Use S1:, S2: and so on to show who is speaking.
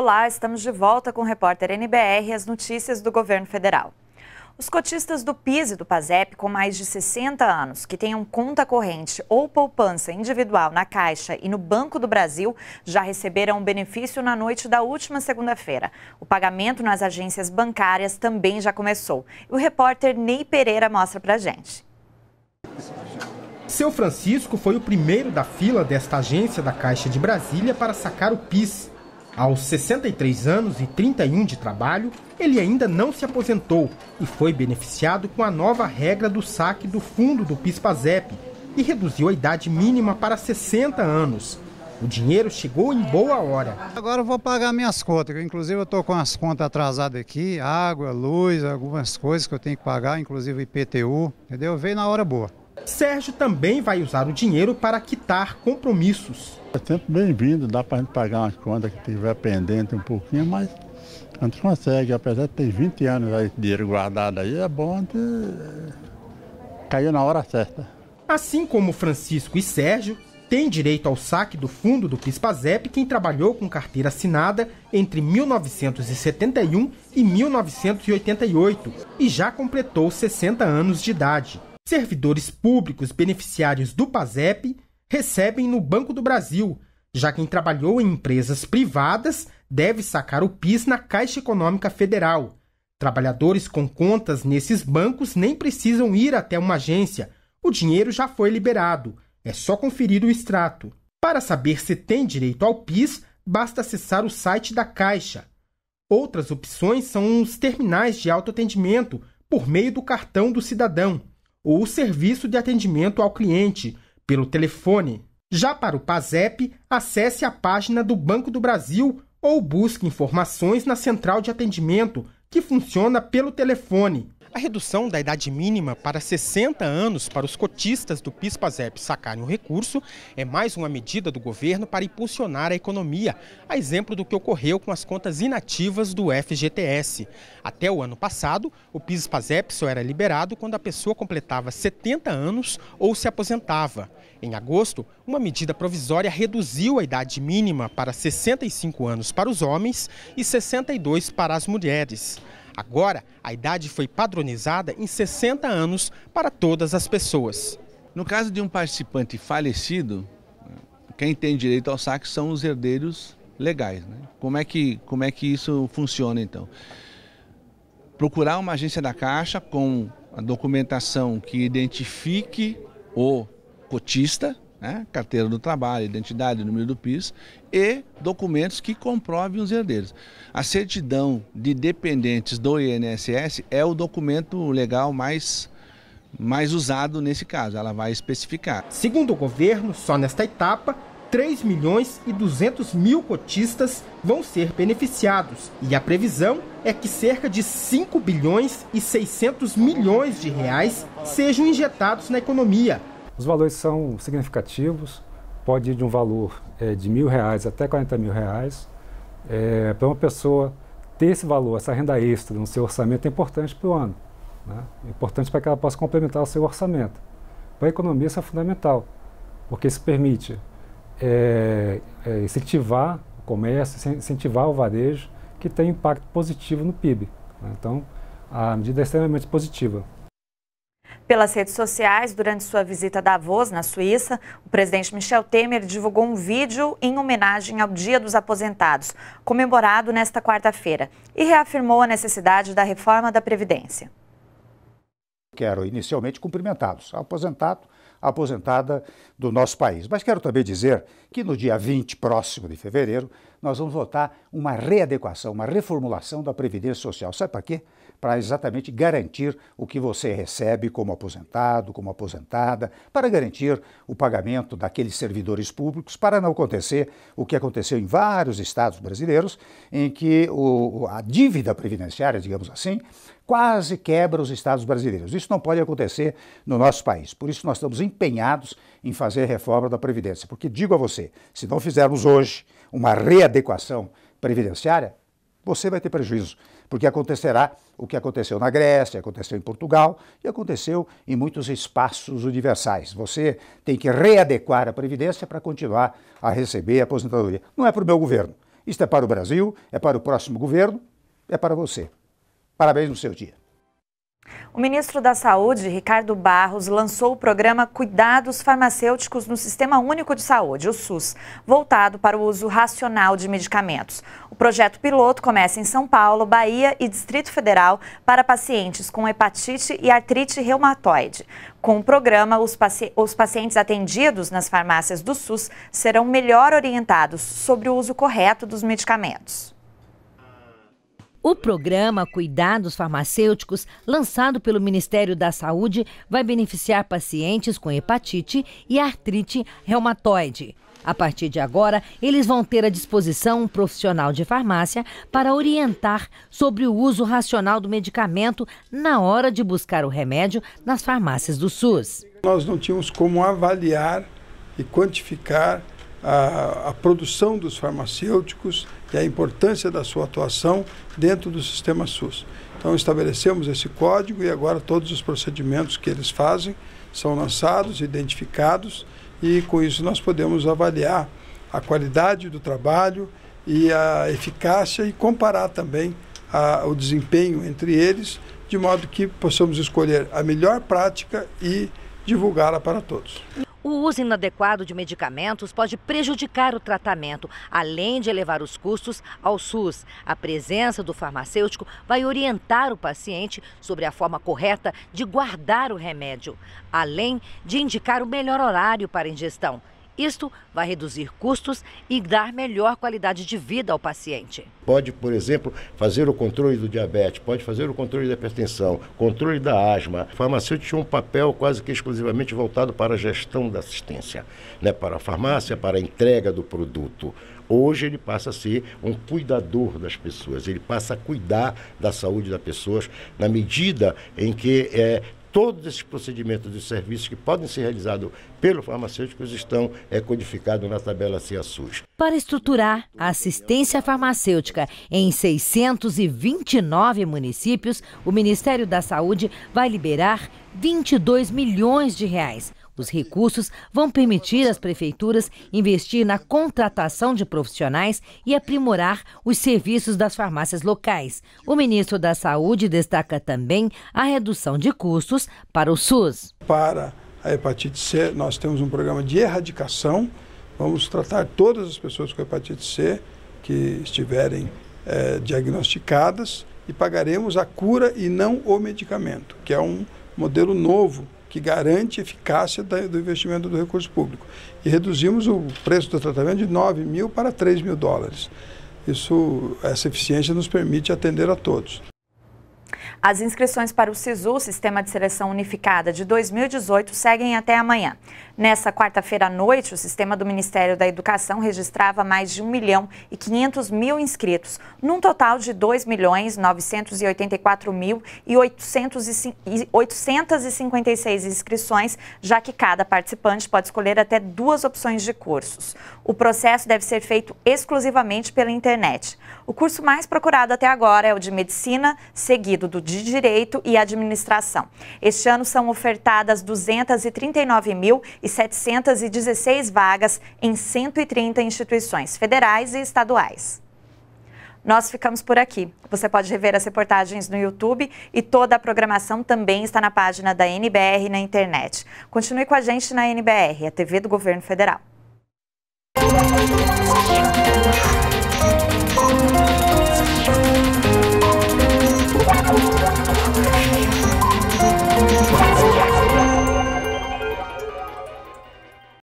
S1: Olá, estamos de volta com o repórter NBR e as notícias do governo federal. Os cotistas do PIS e do PASEP com mais de 60 anos que tenham conta corrente ou poupança individual na Caixa e no Banco do Brasil já receberam o benefício na noite da última segunda-feira. O pagamento nas agências bancárias também já começou. O repórter Ney Pereira mostra pra gente.
S2: Seu Francisco foi o primeiro da fila desta agência da Caixa de Brasília para sacar o PIS, aos 63 anos e 31 de trabalho, ele ainda não se aposentou e foi beneficiado com a nova regra do saque do fundo do PIS/PASEP e reduziu a idade mínima para 60 anos. O dinheiro chegou em boa hora. Agora eu vou pagar minhas contas, inclusive eu estou com as contas atrasadas
S3: aqui, água, luz, algumas coisas que eu tenho que pagar, inclusive IPTU, entendeu? Veio na
S2: hora boa. Sérgio também vai usar o dinheiro para quitar compromissos. É sempre bem-vindo, dá para a gente pagar umas contas que tiver pendente um pouquinho, mas a gente consegue,
S4: apesar de ter 20 anos aí, dinheiro guardado aí, é bom que caiu
S2: na hora certa. Assim como Francisco e Sérgio, tem direito ao saque do fundo do PISPAZEP quem trabalhou com carteira assinada entre 1971 e 1988 e já completou 60 anos de idade servidores públicos beneficiários do PASEP recebem no Banco do Brasil, já quem trabalhou em empresas privadas deve sacar o PIS na Caixa Econômica Federal. Trabalhadores com contas nesses bancos nem precisam ir até uma agência, o dinheiro já foi liberado, é só conferir o extrato. Para saber se tem direito ao PIS, basta acessar o site da Caixa. Outras opções são os terminais de autoatendimento por meio do cartão do cidadão ou o serviço de atendimento ao cliente pelo telefone. Já para o PASEP, acesse a página do Banco do Brasil ou busque informações na central de atendimento, que funciona pelo telefone a redução da idade mínima para 60 anos para os cotistas do PIS/PASEP sacarem o recurso é mais uma medida do governo para impulsionar a economia, a exemplo do que ocorreu com as contas inativas do FGTS. Até o ano passado, o PIS/PASEP só era liberado quando a pessoa completava 70 anos ou se aposentava. Em agosto, uma medida provisória reduziu a idade mínima para 65 anos para os homens e 62 para as mulheres. Agora, a idade foi padronizada em 60 anos para todas as pessoas. No caso de um participante falecido, quem tem direito ao saque são os herdeiros legais. Né? Como, é que, como é que isso funciona, então? Procurar uma agência da Caixa com a documentação que identifique o cotista, né? carteira do trabalho, identidade, número do PIS e documentos que comprovem os herdeiros. A certidão de dependentes do INSS é o documento legal mais mais usado nesse caso, ela vai especificar. Segundo o governo, só nesta etapa, 3 milhões e 200 mil cotistas vão ser beneficiados. E a previsão é que cerca de 5 bilhões e 600 milhões de reais sejam injetados na economia, os valores são significativos, pode ir de um valor é, de
S3: mil reais até 40 mil reais. É, para uma pessoa ter esse valor, essa renda extra no seu orçamento é importante para o ano. Né? É importante para que ela possa complementar o seu orçamento. Para a economia isso é fundamental, porque isso permite é, é incentivar o comércio, incentivar o varejo, que tem impacto positivo no PIB. Né? Então, a medida é extremamente positiva.
S1: Pelas redes sociais, durante sua visita a Davos, na Suíça, o presidente Michel Temer divulgou um vídeo em homenagem ao Dia dos Aposentados, comemorado nesta quarta-feira, e reafirmou a necessidade da reforma da Previdência.
S3: Quero inicialmente cumprimentá-los. Aposentado aposentada do nosso país. Mas quero também dizer que no dia 20 próximo de fevereiro, nós vamos votar uma readequação, uma reformulação da Previdência Social. Sabe para quê? Para exatamente garantir o que você recebe como aposentado, como aposentada, para garantir o pagamento daqueles servidores públicos, para não acontecer o que aconteceu em vários estados brasileiros, em que o, a dívida previdenciária, digamos assim, quase quebra os estados brasileiros. Isso não pode acontecer no nosso país. Por isso nós estamos empenhados em fazer reforma da Previdência. Porque digo a você, se não fizermos hoje uma readequação previdenciária, você vai ter prejuízo, porque acontecerá o que aconteceu na Grécia, aconteceu em Portugal e aconteceu em muitos espaços universais. Você tem que readequar a Previdência para continuar a receber a aposentadoria. Não é para o meu governo. Isto é para o Brasil, é para o próximo governo, é para você. Parabéns no seu dia.
S1: O ministro da Saúde, Ricardo Barros, lançou o programa Cuidados Farmacêuticos no Sistema Único de Saúde, o SUS, voltado para o uso racional de medicamentos. O projeto piloto começa em São Paulo, Bahia e Distrito Federal para pacientes com hepatite e artrite reumatoide. Com o programa, os, paci os pacientes atendidos nas farmácias do SUS serão melhor orientados sobre o uso correto dos medicamentos.
S5: O programa Cuidados Farmacêuticos, lançado pelo Ministério da Saúde, vai beneficiar pacientes com hepatite e artrite reumatoide. A partir de agora, eles vão ter à disposição um profissional de farmácia para orientar sobre o uso racional do medicamento na hora de buscar o remédio nas farmácias do SUS.
S4: Nós não tínhamos como avaliar e quantificar a, a, produção dos farmacêuticos e a importância da sua atuação dentro do sistema SUS. Então, estabelecemos esse código e agora todos os procedimentos que eles fazem são lançados, identificados, e com isso nós podemos avaliar a qualidade do trabalho e a eficácia e comparar também a, o desempenho entre eles, de modo que possamos escolher a melhor prática e divulgá-la para todos.
S5: O uso inadequado de medicamentos pode prejudicar o tratamento, além de elevar os custos ao SUS. A presença do farmacêutico vai orientar o paciente sobre a forma correta de guardar o remédio, além de indicar o melhor horário para ingestão isto vai reduzir custos e dar melhor qualidade de vida ao paciente.
S3: Pode, por exemplo, fazer o controle do diabetes, pode fazer o controle da hipertensão, controle da asma. O farmacêutico tinha um papel quase que exclusivamente voltado para a gestão da assistência, né? para a farmácia, para a entrega do produto. Hoje ele passa a ser um cuidador das pessoas, ele passa a cuidar da saúde das pessoas na medida em que é, todos esses procedimentos e serviços que podem ser realizados pelo farmacêutico estão é, codificados na tabela CIA-SUS.
S5: Para estruturar a assistência farmacêutica em 629 municípios, o Ministério da Saúde vai liberar 22 milhões de reais os recursos vão permitir às prefeituras investir na contratação de profissionais e aprimorar os serviços das farmácias locais. O ministro da Saúde destaca também a redução de custos para o SUS. Para a hepatite C, nós
S4: temos um programa de erradicação. Vamos tratar todas as pessoas com hepatite C que estiverem é, diagnosticadas e pagaremos a cura e não o medicamento, que é um modelo novo que garante eficácia do investimento do recurso público. E reduzimos o preço do tratamento de 9 mil para 3 mil dólares. Isso, essa eficiência nos permite atender a todos.
S1: As inscrições para o SISU, Sistema de Seleção Unificada de 2018, seguem até amanhã. Nessa quarta-feira à noite, o sistema do Ministério da Educação registrava mais de 1 milhão e 500 mil inscritos, num total de 2 milhões 984 mil e 856 inscrições, já que cada participante pode escolher até duas opções de cursos. O processo deve ser feito exclusivamente pela internet. O curso mais procurado até agora é o de Medicina, seguido do de Direito e Administração. Este ano são ofertadas 239.716 vagas em 130 instituições federais e estaduais. Nós ficamos por aqui. Você pode rever as reportagens no YouTube e toda a programação também está na página da NBR na internet. Continue com a gente na NBR, a TV do Governo Federal.